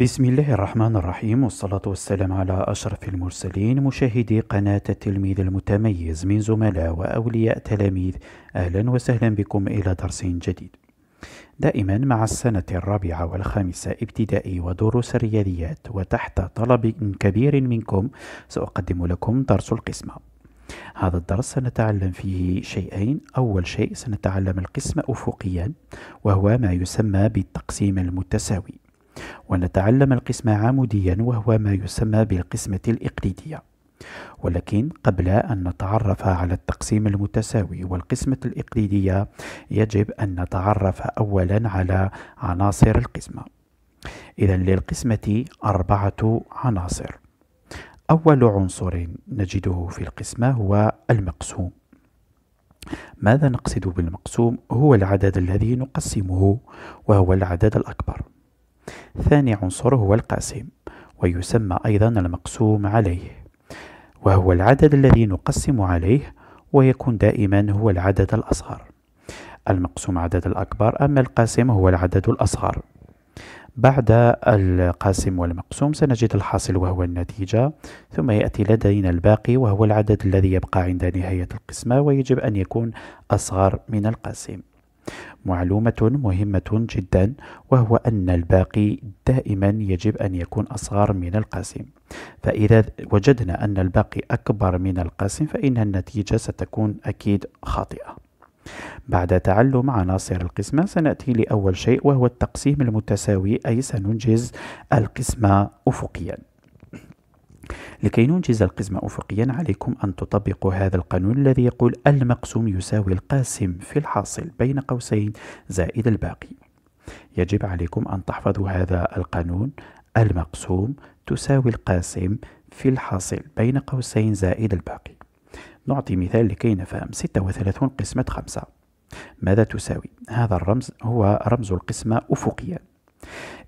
بسم الله الرحمن الرحيم والصلاة والسلام على أشرف المرسلين مشاهدي قناة التلميذ المتميز من زملاء وأولياء تلاميذ أهلا وسهلا بكم إلى درس جديد دائما مع السنة الرابعة والخامسة ابتدائي ودروس الرياضيات وتحت طلب كبير منكم سأقدم لكم درس القسمة هذا الدرس سنتعلم فيه شيئين أول شيء سنتعلم القسم أفقيا وهو ما يسمى بالتقسيم المتساوي ونتعلم القسم عموديا وهو ما يسمى بالقسمة الإقليدية ولكن قبل أن نتعرف على التقسيم المتساوي والقسمة الإقليدية يجب أن نتعرف أولا على عناصر القسمة إذا للقسمة أربعة عناصر أول عنصر نجده في القسمة هو المقسوم ماذا نقصد بالمقسوم هو العدد الذي نقسمه وهو العدد الأكبر ثاني عنصر هو القاسم ويسمى أيضا المقسوم عليه وهو العدد الذي نقسم عليه ويكون دائما هو العدد الأصغر المقسوم عدد الأكبر أما القاسم هو العدد الأصغر بعد القاسم والمقسوم سنجد الحاصل وهو النتيجة ثم يأتي لدينا الباقي وهو العدد الذي يبقى عند نهاية القسمة ويجب أن يكون أصغر من القاسم معلومة مهمة جدا وهو أن الباقي دائما يجب أن يكون أصغر من القاسم فإذا وجدنا أن الباقي أكبر من القاسم فإن النتيجة ستكون أكيد خاطئة بعد تعلم عناصر القسمة سنأتي لأول شيء وهو التقسيم المتساوي أي سننجز القسمة أفقياً لكي ننجز القسم أفقيا عليكم أن تطبقوا هذا القانون الذي يقول المقسوم يساوي القاسم في الحاصل بين قوسين زائد الباقي يجب عليكم أن تحفظوا هذا القانون المقسوم تساوي القاسم في الحاصل بين قوسين زائد الباقي نعطي مثال لكي نفهم 36 قسمة 5 ماذا تساوي؟ هذا الرمز هو رمز القسمة أفقيا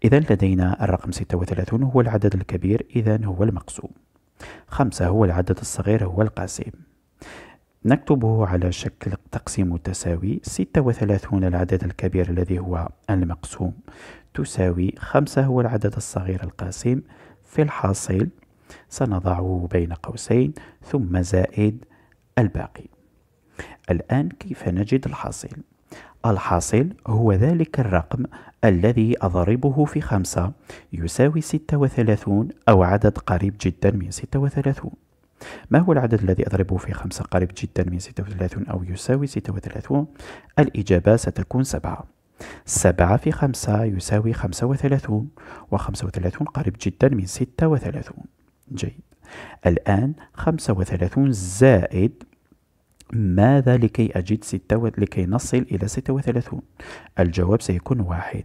إذا لدينا الرقم 36 هو العدد الكبير إذا هو المقسوم خمسة هو العدد الصغير هو القاسم نكتبه على شكل تقسيم متساوي 36 العدد الكبير الذي هو المقسوم تساوي 5 هو العدد الصغير القاسم في الحاصل سنضعه بين قوسين ثم زائد الباقي الآن كيف نجد الحاصل الحاصل هو ذلك الرقم الذي أضربه في خمسة يساوي ستة وثلاثون أو عدد قريب جدا من ستة وثلاثون ما هو العدد الذي أضربه في خمسة قريب جدا من ستة وثلاثون أو يساوي ستة وثلاثون الإجابة ستكون سبعة سبعة في خمسة يساوي خمسة وثلاثون وخمسة وثلاثون قريب جدا من ستة وثلاثون جيد الآن خمسة وثلاثون زائد ماذا لكي أجد ستة و... لكي نصل إلى ستة وثلاثون الجواب سيكون واحد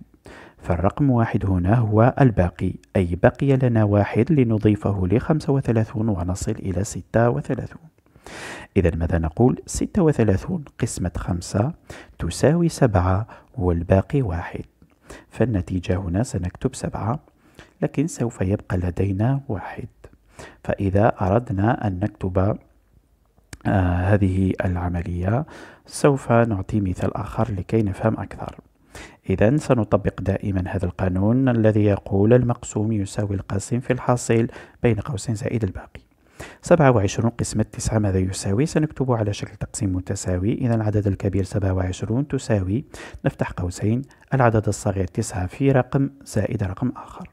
فالرقم واحد هنا هو الباقي أي بقي لنا واحد لنضيفه لخمسة وثلاثون ونصل إلى ستة وثلاثون إذا ماذا نقول ستة وثلاثون قسمة خمسة تساوي سبعة والباقي واحد فالنتيجة هنا سنكتب سبعة لكن سوف يبقى لدينا واحد فإذا أردنا أن نكتب آه، هذه العملية سوف نعطي مثال آخر لكي نفهم أكثر إذا سنطبق دائما هذا القانون الذي يقول المقسوم يساوي القاسم في الحاصل بين قوسين زائد الباقي 27 قسمة 9 ماذا يساوي؟ سنكتب على شكل تقسيم متساوي إذا العدد الكبير 27 تساوي نفتح قوسين العدد الصغير 9 في رقم زائد رقم آخر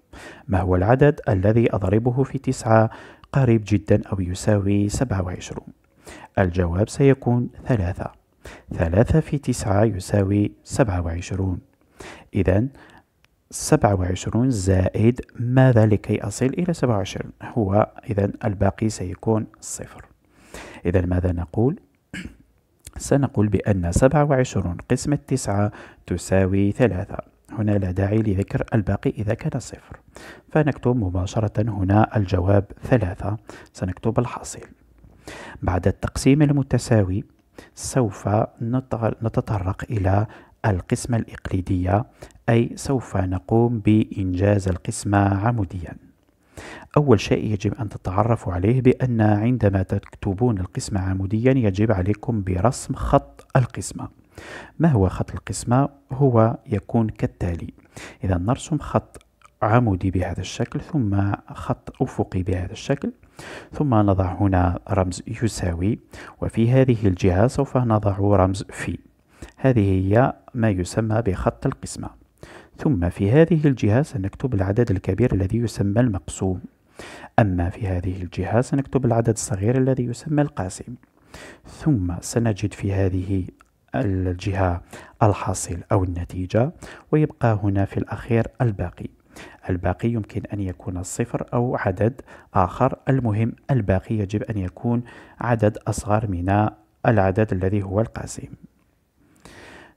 ما هو العدد الذي أضربه في 9 قريب جدا أو يساوي 27 الجواب سيكون ثلاثة ثلاثة في تسعة يساوي سبعة وعشرون إذا سبعة وعشرون زائد ماذا لكي أصل إلى سبعة وعشرون هو إذا الباقي سيكون صفر إذا ماذا نقول؟ سنقول بأن سبعة وعشرون قسمة تسعة تساوي ثلاثة هنا لا داعي لذكر الباقي إذا كان صفر فنكتب مباشرة هنا الجواب ثلاثة سنكتب الحاصل بعد التقسيم المتساوي سوف نتطرق إلى القسمة الإقليدية أي سوف نقوم بإنجاز القسمة عموديا أول شيء يجب أن تتعرفوا عليه بأن عندما تكتبون القسمة عموديا يجب عليكم برسم خط القسمة ما هو خط القسمة؟ هو يكون كالتالي إذا نرسم خط عمودي بهذا الشكل ثم خط أفقي بهذا الشكل ثم نضع هنا رمز يساوي وفي هذه الجهة سوف نضع رمز في هذه هي ما يسمى بخط القسمة ثم في هذه الجهة سنكتب العدد الكبير الذي يسمى المقسوم أما في هذه الجهة سنكتب العدد الصغير الذي يسمى القاسم ثم سنجد في هذه الجهة الحاصل أو النتيجة ويبقى هنا في الأخير الباقي الباقي يمكن أن يكون صفر أو عدد آخر المهم الباقي يجب أن يكون عدد أصغر من العدد الذي هو القاسم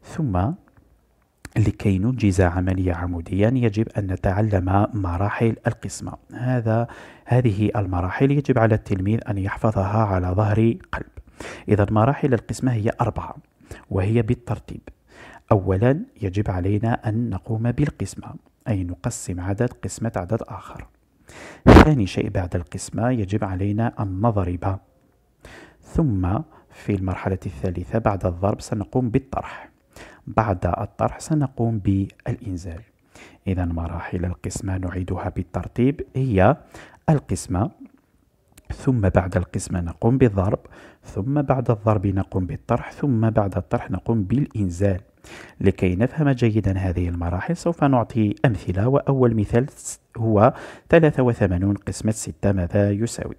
ثم لكي ننجز عملية عموديا يجب أن نتعلم مراحل القسمة هذا هذه المراحل يجب على التلميذ أن يحفظها على ظهر قلب إذا مراحل القسمة هي أربعة وهي بالترتيب أولا يجب علينا أن نقوم بالقسمة أي نقسم عدد قسمة عدد آخر ثاني شيء بعد القسمة يجب علينا أن نضرب ثم في المرحلة الثالثة بعد الضرب سنقوم بالطرح بعد الطرح سنقوم بالإنزال إذا مراحل القسمة نعيدها بالترتيب هي القسمة ثم بعد القسمة نقوم بالضرب ثم بعد الضرب نقوم بالطرح ثم بعد الطرح نقوم بالإنزال لكي نفهم جيدا هذه المراحل سوف نعطي أمثلة وأول مثال هو 83 قسمة 6 ماذا يساوي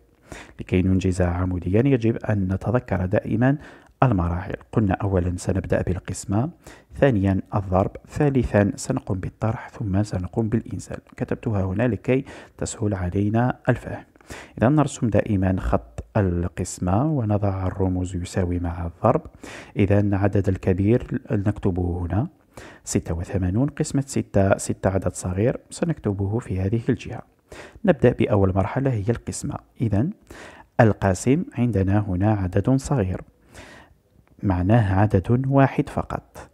لكي ننجز عموديا يجب أن نتذكر دائما المراحل قلنا أولا سنبدأ بالقسمة ثانيا الضرب ثالثا سنقوم بالطرح ثم سنقوم بالإنزال كتبتها هنا لكي تسهل علينا الفهم إذا نرسم دائما خط القسمة ونضع الرموز يساوي مع الضرب إذا العدد الكبير نكتبه هنا 86 قسمة 6 6 عدد صغير سنكتبه في هذه الجهة نبدأ بأول مرحلة هي القسمة إذا القاسم عندنا هنا عدد صغير معناه عدد واحد فقط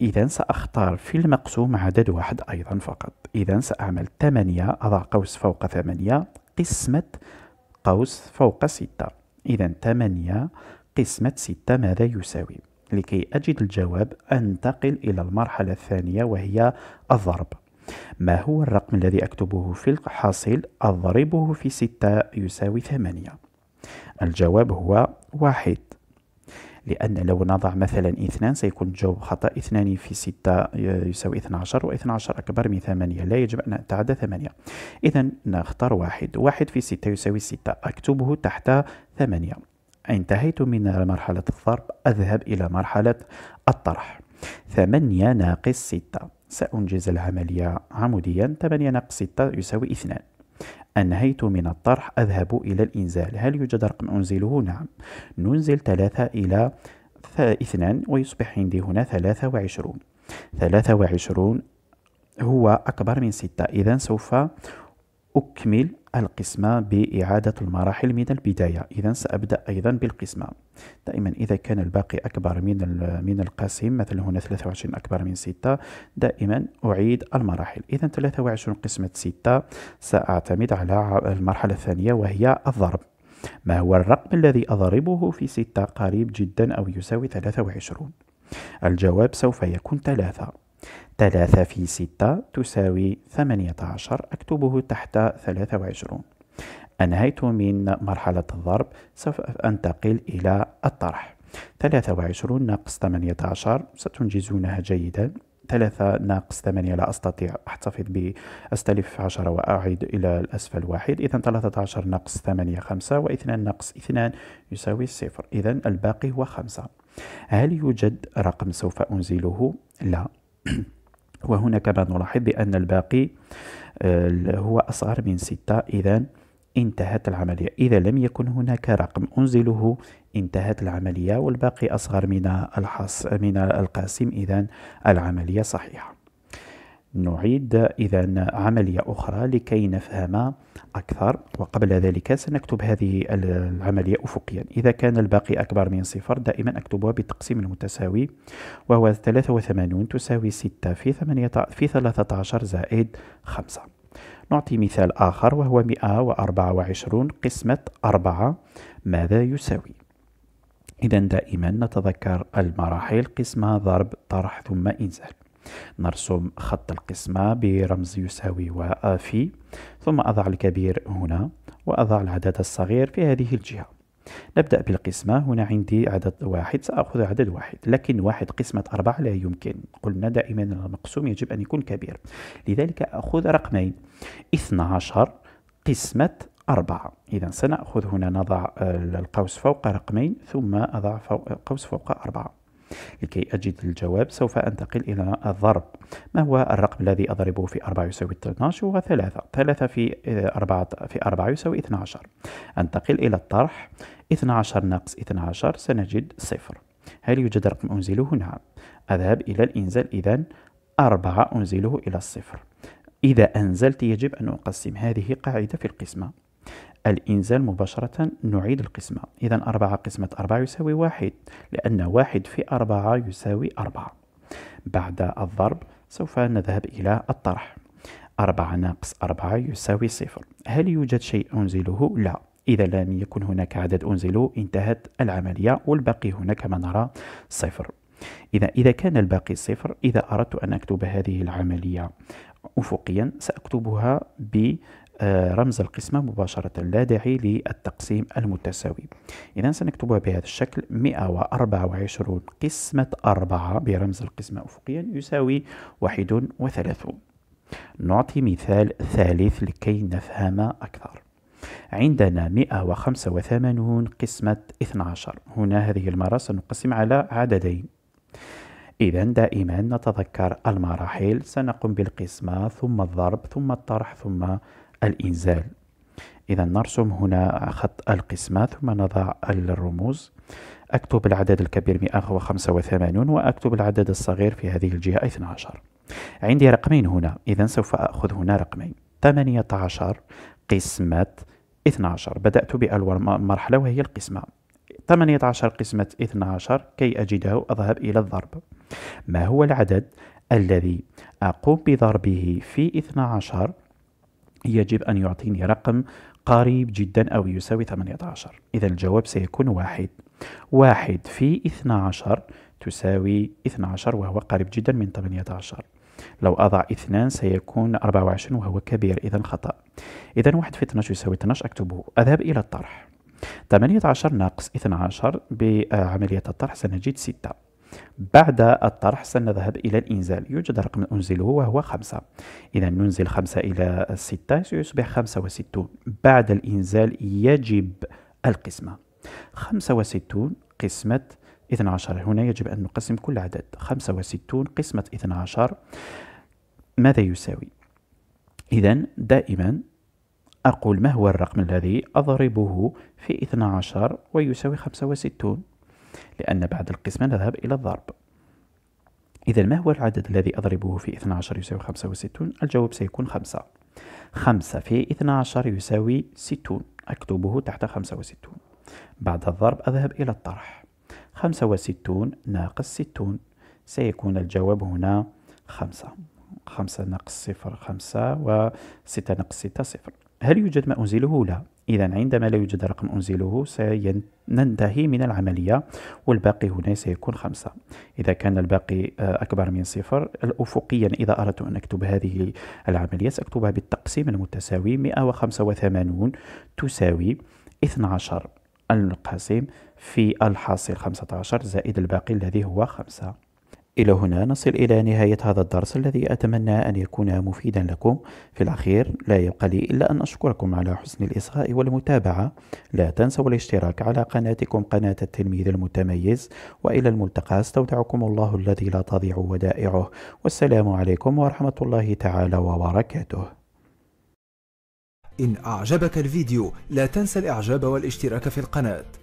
إذا سأختار في المقسوم عدد واحد أيضا فقط إذا سأعمل 8 أضع قوس فوق 8 قسمة قوس فوق ستة إذا ثمانية قسمة ستة ماذا يساوي؟ لكي أجد الجواب أنتقل إلى المرحلة الثانية وهي الضرب ما هو الرقم الذي أكتبه في الحاصل أضربه في ستة يساوي ثمانية الجواب هو واحد لأن لو نضع مثلا اثنان سيكون الجواب خطأ اثنان في ستة آه، يساوي عشر و عشر أكبر من ثمانية لا يجب أن أتعدى ثمانية إذا نختار واحد واحد في ستة يساوي ستة أكتبه تحت ثمانية انتهيت من مرحلة الضرب أذهب إلى مرحلة الطرح ثمانية ناقص ستة سأنجز العملية عموديا 8 ناقص 6 يساوي 2 أنهيت من الطرح أذهب إلى الإنزال هل يوجد رقم أنزله؟ نعم ننزل ثلاثة إلى اثنان ويصبح عندي هنا ثلاثة وعشرون ثلاثة وعشرون هو أكبر من ستة إذا سوف أكمل القسمة بإعادة المراحل من البداية إذا سأبدأ أيضا بالقسمة دائما إذا كان الباقي أكبر من من القاسم مثلا هنا 23 أكبر من 6 دائما أعيد المراحل إذا 23 قسمة 6 سأعتمد على المرحلة الثانية وهي الضرب ما هو الرقم الذي أضربه في 6 قريب جدا أو يساوي 23 الجواب سوف يكون 3 3 في 6 تساوي 18 أكتبه تحت 23 أنهيت من مرحلة الضرب سوف أنتقل إلى الطرح 23 ناقص 18 ستنجزونها جيدا 3 ناقص 8 لا أستطيع أحتفظ ب أستلف 10 وأعيد إلى الأسفل واحد إذا 13 ناقص 8 5 و2 ناقص 2 يساوي 0 إذا الباقي هو 5 هل يوجد رقم سوف أنزله؟ لا وهنا كما نلاحظ بأن الباقي آه، هو أصغر من ستة إذا انتهت العملية إذا لم يكن هناك رقم أنزله انتهت العملية والباقي أصغر من الحص من القاسم إذا العملية صحيحة نعيد إذا عملية أخرى لكي نفهم أكثر وقبل ذلك سنكتب هذه العملية أفقيا إذا كان الباقي أكبر من صفر دائما أكتبها بالتقسيم المتساوي وهو 83 تساوي 6 في 8 في 13 زائد 5 نعطي مثال آخر وهو 124 قسمة 4 ماذا يساوي؟ إذا دائما نتذكر المراحل قسمة ضرب طرح ثم إنزال نرسم خط القسمة برمز يساوي وفي ثم أضع الكبير هنا وأضع العدد الصغير في هذه الجهة نبدأ بالقسمة هنا عندي عدد واحد سأخذ عدد واحد لكن واحد قسمة أربعة لا يمكن قلنا دائما المقسوم يجب أن يكون كبير لذلك أخذ رقمين 12 قسمة أربعة إذا سنأخذ هنا نضع القوس فوق رقمين ثم أضع فوق فوق أربعة لكي أجد الجواب سوف أنتقل إلى الضرب ما هو الرقم الذي أضربه في 4 يساوي 12 هو 3 3 في 4 آه، في 4 يساوي 12 أنتقل إلى الطرح 12 ناقص 12 سنجد صفر هل يوجد رقم أنزله؟ نعم أذهب إلى الإنزال إذا 4 أنزله إلى الصفر إذا أنزلت يجب أن أقسم هذه قاعدة في القسمة الإنزال مباشرة نعيد القسمة إذا أربعة قسمة أربعة يساوي واحد لأن واحد في أربعة يساوي أربعة بعد الضرب سوف نذهب إلى الطرح أربعة ناقص أربعة يساوي صفر هل يوجد شيء أنزله؟ لا إذا لم يكن هناك عدد أنزله انتهت العملية والباقي هنا كما نرى صفر إذا إذا كان الباقي صفر إذا أردت أن أكتب هذه العملية أفقيا سأكتبها ب آه، رمز القسمة مباشرة لا داعي للتقسيم المتساوي إذا سنكتبها بهذا الشكل 124 قسمة 4 برمز القسمة أفقيا يساوي 31 نعطي مثال ثالث لكي نفهم أكثر عندنا 185 قسمة 12 هنا هذه المرة سنقسم على عددين إذا دائما نتذكر المراحل سنقوم بالقسمة ثم الضرب ثم الطرح ثم الإنزال إذا نرسم هنا خط القسمة ثم نضع الرموز أكتب العدد الكبير 185 وأكتب العدد الصغير في هذه الجهة 12 عندي رقمين هنا إذا سوف أخذ هنا رقمين 18 قسمة 12 بدأت بأول مرحلة وهي القسمة 18 قسمة 12 كي أجده أذهب إلى الضرب ما هو العدد الذي أقوم بضربه في 12 يجب أن يعطيني رقم قريب جدا أو يساوي 18 إذا الجواب سيكون واحد واحد في 12 تساوي 12 وهو قريب جدا من 18 لو أضع 2 سيكون 24 وهو كبير إذا خطأ إذا واحد في 12 يساوي 12 أكتبه أذهب إلى الطرح 18 ناقص 12 بعملية الطرح سنجد 6 بعد الطرح سنذهب إلى الإنزال يوجد رقم أنزله وهو خمسة إذا ننزل خمسة إلى ستة سيصبح خمسة وستون بعد الإنزال يجب القسمة خمسة وستون قسمة 12 هنا يجب أن نقسم كل عدد 65 قسمة 12 ماذا يساوي؟ إذا دائما أقول ما هو الرقم الذي أضربه في 12 ويساوي 65 لأن بعد القسمة نذهب إلى الضرب إذا ما هو العدد الذي أضربه في 12 يساوي 65 الجواب سيكون 5 5 في 12 يساوي 60 أكتبه تحت 65 بعد الضرب أذهب إلى الطرح 65 ناقص 60 سيكون الجواب هنا 5 5 ناقص 0 5 و 6 ناقص 6 0 هل يوجد ما أنزله؟ لا إذا عندما لا يوجد رقم أنزله سننتهي من العملية والباقي هنا سيكون خمسة إذا كان الباقي آه، أكبر من صفر أفقيا إذا أردت أن أكتب هذه العملية سأكتبها بالتقسيم المتساوي 185 تساوي 12 القاسم في الحاصل 15 زائد الباقي الذي هو 5 إلى هنا نصل إلى نهاية هذا الدرس الذي أتمنى أن يكون مفيدا لكم في الأخير لا يبقى لي إلا أن أشكركم على حسن الإصغاء والمتابعة لا تنسوا الاشتراك على قناتكم قناة التلميذ المتميز وإلى الملتقى استودعكم الله الذي لا تضيع ودائعه والسلام عليكم ورحمة الله تعالى وبركاته إن أعجبك الفيديو لا تنسى الإعجاب والاشتراك في القناة